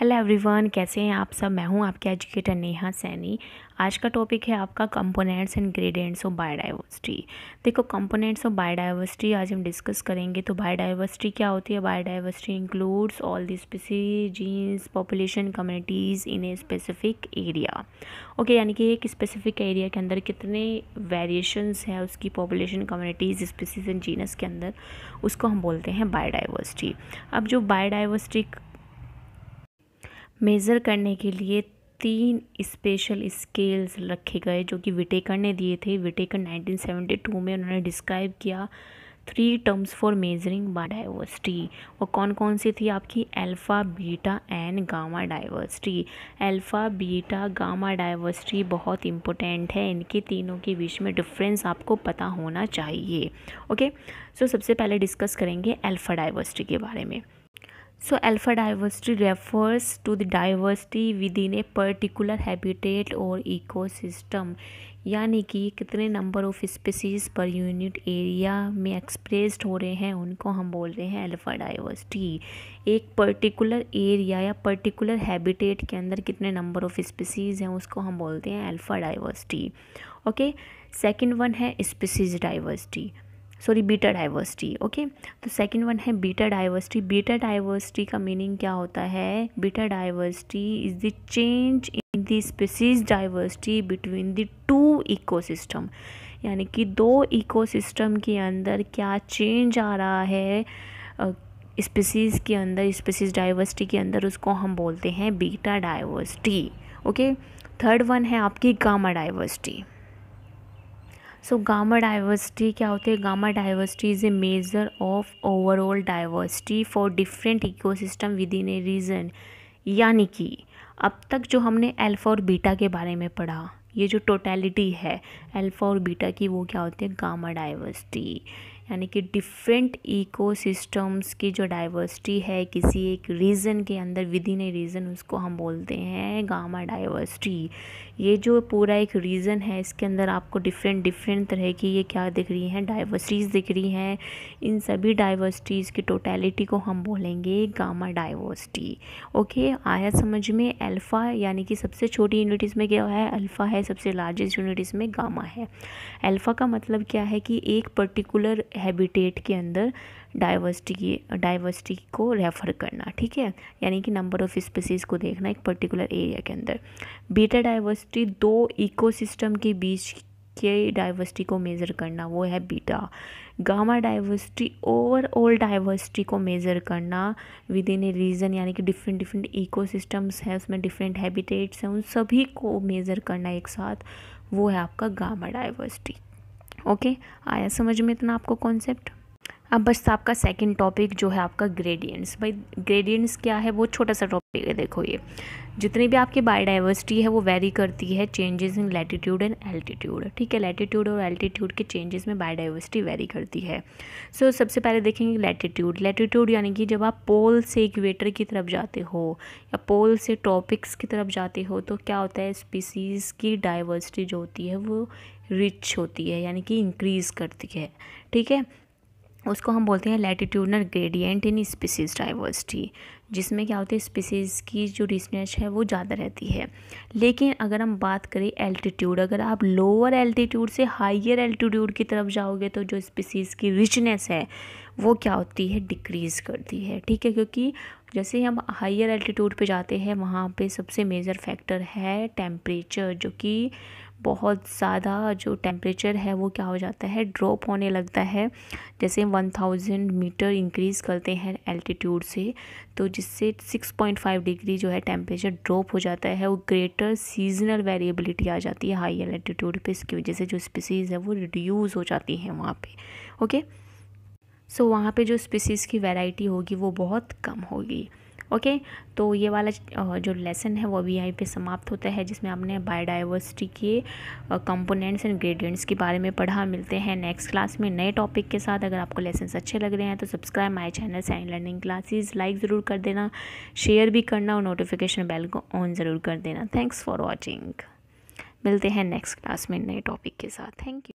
hello everyone कैसे हैं आप सब मैं हूं आपके एजुकेटर नेहा सैनी आज का टॉपिक है आपका components and gradients of biodiversity देखो कंपोनेंट्स ऑफ बायोडाइवर्सिटी आज हम डिस्कस करेंगे तो बायोडाइवर्सिटी क्या होती है biodiversity includes all the species genes population communities in a specific area okay यानी कि एक स्पेसिफिक एरिया के अंदर कितने वेरिएशंस है उसकी population communities species and genus के अंदर उसको हम बोलते हैं बायोडाइवर्सिटी अब जो बायोडाइवर्सिटी मेज़र करने के लिए तीन स्पेशल स्केल्स रखे गए जो कि विटेकर ने दिए थे विटेकर 1972 में उन्होंने डिस्क्राइब किया three terms for measuring diversity और कौन कौन सी थी आपकी alpha beta and gamma diversity alpha beta gamma diversity बहुत इंपॉर्टेंट है इनके तीनों के बीच में डिफरेंस आपको पता होना चाहिए ओके सो so, सबसे पहले डिस्कस करेंगे अल्फ़ा डाइवर्सिटी के बारे में so So alpha refers to the the within a particular habitat और ecosystem यानी कि कितने number of species per unit area में एक्सप्रेस्ड हो रहे हैं उनको हम बोल रहे हैं अल्फ़ा डाइवर्सिटी एक पर्टिकुलर एरिया या पर्टिकुलर हैबिटेट के अंदर कितने नंबर ऑफ स्पीसीज हैं उसको हम बोलते हैं alpha diversity okay second one है species diversity sorry beta diversity okay तो सेकंड वन है बीटा डाइवर्सिटी बीटा डाइवर्सिटी का मीनिंग क्या होता है beta diversity is the change in the species diversity between the two ecosystem यानी कि दो इकोसिस्टम के अंदर क्या चेंज आ रहा है स्पीसीज़ के अंदर स्पीसीज़ डाइवर्सिटी के अंदर उसको हम बोलते हैं beta diversity okay third one है आपकी gamma diversity so gamma diversity क्या होती है gamma diversity is a measure of overall diversity for different ecosystem within a region यानी कि अब तक जो हमने अल्फ़ा और बीटा के बारे में पढ़ा ये जो टोटलिटी है अल्फ़ा और बीटा की वो क्या होती है गामा डाइवर्सिटी यानी कि डिफरेंट इकोसिस्टम्स की जो डाइवर्सिटी है किसी एक रीज़न के अंदर विद इन ए रीज़न उसको हम बोलते हैं गामा डाइवर्सिटी ये जो पूरा एक रीज़न है इसके अंदर आपको डिफरेंट डिफरेंट तरह की ये क्या दिख रही हैं डाइवर्सिटीज़ दिख रही हैं इन सभी डाइवर्सिटीज़ की टोटेलिटी को हम बोलेंगे गामा डाइवर्सिटी ओके आया समझ में अल्फ़ा यानी कि सबसे छोटी यूनिटीज़ में क्या है अल्फ़ा है सबसे लार्जेस्ट यूनिटीज़ में गामा है अल्फ़ा का मतलब क्या है कि एक पर्टिकुलर हैबिटेट के अंदर डाइवर्सिटी की डाइवर्सिटी को रेफ़र करना ठीक है यानी कि नंबर ऑफ स्पीसीज़ को देखना एक पर्टिकुलर एरिया के अंदर बीटा डाइवर्सिटी दो इकोसिस्टम के बीच के डाइवर्सिटी को मेज़र करना वो है beta gamma diversity overall diversity को मेज़र करना विद इन ए रीजन यानी कि डिफरेंट डिफरेंट इकोसिस्टम्स हैं उसमें डिफरेंट हैबिटेट्स हैं उन सभी को मेज़र करना एक साथ वो है आपका गामा डाइवर्सिटी ओके आया समझ में इतना आपको कॉन्सेप्ट अब बस आपका सेकंड टॉपिक जो है आपका ग्रेडियंट्स भाई ग्रेडियंट्स क्या है वो छोटा सा टॉपिक है देखो ये जितनी भी आपकी बायोडाइवर्सिटी है वो वेरी करती है changes in latitude and altitude ठीक है लेटीट्यूड और एल्टीट्यूड के चेंजेस में बायोडाइवर्सिटी वेरी करती है सो so, सबसे पहले देखेंगे लैटिट्यूड लैटिट्यूड यानी कि जब आप पोल से इक्वेटर की तरफ जाते हो या पोल से टॉपिक्स की तरफ जाते हो तो क्या होता है स्पीसीज़ की डाइवर्सिटी जो होती है वो रिच होती है यानी कि इंक्रीज़ करती है ठीक है उसको हम बोलते हैं latitudinal gradient in species diversity जिसमें क्या होती है स्पीसीज़ की जो रिचनेस है वो ज़्यादा रहती है लेकिन अगर हम बात करें एल्टीट्यूड अगर आप लोअर एल्टीट्यूड से हाइयर एल्टीट्यूड की तरफ जाओगे तो जो स्पीसीज़ की रिचनेस है वो क्या होती है डिक्रीज़ करती है ठीक है क्योंकि जैसे हम हाइयर एल्टीट्यूड पर जाते हैं वहाँ पर सबसे मेजर फैक्टर है टेम्परेचर जो कि बहुत ज़्यादा जो टेम्परेचर है वो क्या हो जाता है ड्रॉप होने लगता है जैसे 1000 मीटर इंक्रीज़ करते हैं एल्टीट्यूड से तो जिससे 6.5 डिग्री जो है टेम्परेचर ड्रॉप हो जाता है वो ग्रेटर सीजनल वेरिएबिलिटी आ जाती है हाई एल्टीट्यूड पे इसकी वजह से जो स्पीसीज़ है वो रिड्यूज़ हो जाती हैं वहाँ पर ओके सो वहाँ पर जो स्पीसीज़ की वेराइटी होगी वो बहुत कम होगी ओके तो ये वाला जो लेसन है वो अभी यहीं पे समाप्त होता है जिसमें आपने बायोडाइवर्सिटी के कंपोनेंट्स एंड ग्रेडियंट्स के बारे में पढ़ा मिलते हैं नेक्स्ट क्लास में नए टॉपिक के साथ अगर आपको लेसन अच्छे लग रहे हैं तो subscribe my channel sign learning classes like ज़रूर कर देना शेयर भी करना और नोटिफिकेशन बेल को ऑन ज़रूर कर देना थैंक्स फॉर वॉचिंग मिलते हैं नेक्स्ट क्लास में नए टॉपिक के साथ थैंक यू